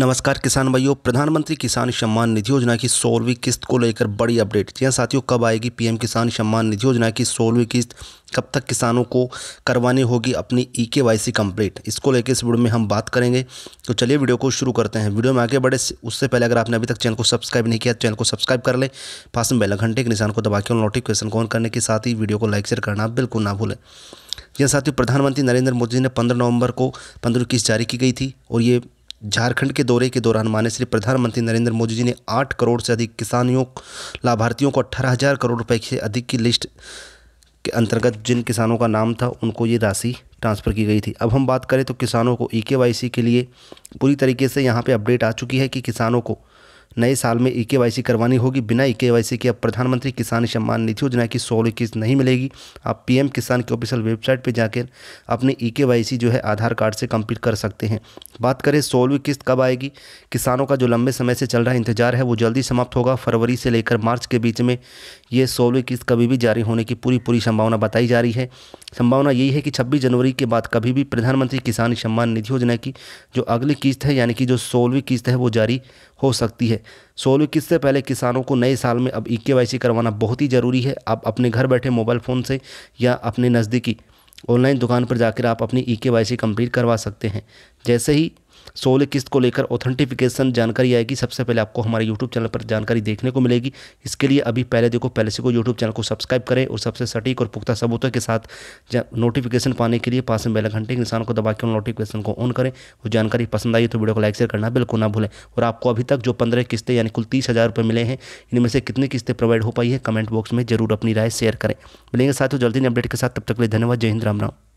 नमस्कार किसान भाइयों प्रधानमंत्री किसान सम्मान निधि योजना की सोलहवीं किस्त को लेकर बड़ी अपडेट जी साथियों कब आएगी पीएम किसान सम्मान निधि योजना की सोलहवीं किस्त कब तक किसानों को करवानी होगी अपनी ई के वाई सी कम्प्लीट इसको लेकर इस वीडियो में हम बात करेंगे तो चलिए वीडियो को शुरू करते हैं वीडियो में आगे बढ़े उससे पहले अगर आपने अभी तक चैनल को सब्सक्राइब नहीं किया चैनल को सब्सक्राइब कर लें पास में बेल घंटे के निशान को दबा के नोटिफिकेशन ऑन करने के साथ ही वीडियो को लाइक शेयर करना बिल्कुल ना भूलें जी साथियों प्रधानमंत्री नरेंद्र मोदी ने पंद्रह नवंबर को पंद्रह किस्त जारी की गई थी और ये झारखंड के दौरे के दौरान माननीय प्रधानमंत्री नरेंद्र मोदी जी ने आठ करोड़ से अधिक किसानियों लाभार्थियों को अट्ठारह हज़ार करोड़ रुपए से अधिक की लिस्ट के अंतर्गत जिन किसानों का नाम था उनको ये राशि ट्रांसफ़र की गई थी अब हम बात करें तो किसानों को ई के वाई सी के लिए पूरी तरीके से यहाँ पर अपडेट आ चुकी है कि किसानों को नए साल में ई e के करवानी होगी बिना ई e के के अब प्रधानमंत्री किसान सम्मान निधि योजना की सोलह किस्त नहीं मिलेगी आप पीएम किसान की ऑफिशियल वेबसाइट पर जाकर अपने ई e के जो है आधार कार्ड से कंप्लीट कर सकते हैं बात करें सोलहवीं किस्त कब आएगी किसानों का जो लंबे समय से चल रहा इंतजार है वो जल्दी समाप्त होगा फरवरी से लेकर मार्च के बीच में ये सोलवी किस्त कभी भी जारी होने की पूरी पूरी संभावना बताई जा रही है संभावना यही है कि 26 जनवरी के बाद कभी भी प्रधानमंत्री किसान सम्मान निधि योजना की जो अगली किस्त है यानी कि जो सोलहवीं किस्त है वो जारी हो सकती है सोलहवीं किस्त से पहले किसानों को नए साल में अब ई के करवाना बहुत ही ज़रूरी है आप अपने घर बैठे मोबाइल फ़ोन से या अपने नज़दीकी ऑनलाइन दुकान पर जाकर आप अपनी ई के कंप्लीट करवा सकते हैं जैसे ही सोलह किस्त को लेकर ऑथेंटिफिकेशन जानकारी आएगी सबसे पहले आपको हमारे यूट्यूब चैनल पर जानकारी देखने को मिलेगी इसके लिए अभी पहले देखो पहले से को यूट्यूब चैनल को सब्सक्राइब करें और सबसे सटीक और पुख्ता सबूतों के साथ नोटिफिकेशन पाने के लिए पास में बेल घंटे के निशान को दबा के नोटिफिकेशन को ऑन करें और जानकारी पसंद आई तो वीडियो को लाइक शेयर करना बिल्कुल ना भूलें और आपको अभी तक जो पंद्रह किस्तें यानी कुल तीस हज़ार रुपये मिले हैं इनमें से कितनी किस्तें प्रोवाइड हो पाई है कमेंट बॉक्स में जरूर अपनी राय शेयर करें मिलेंगे साथ ही जल्दी अपडेट के साथ तब तक के लिए धन्यवाद जय हिंद राम राम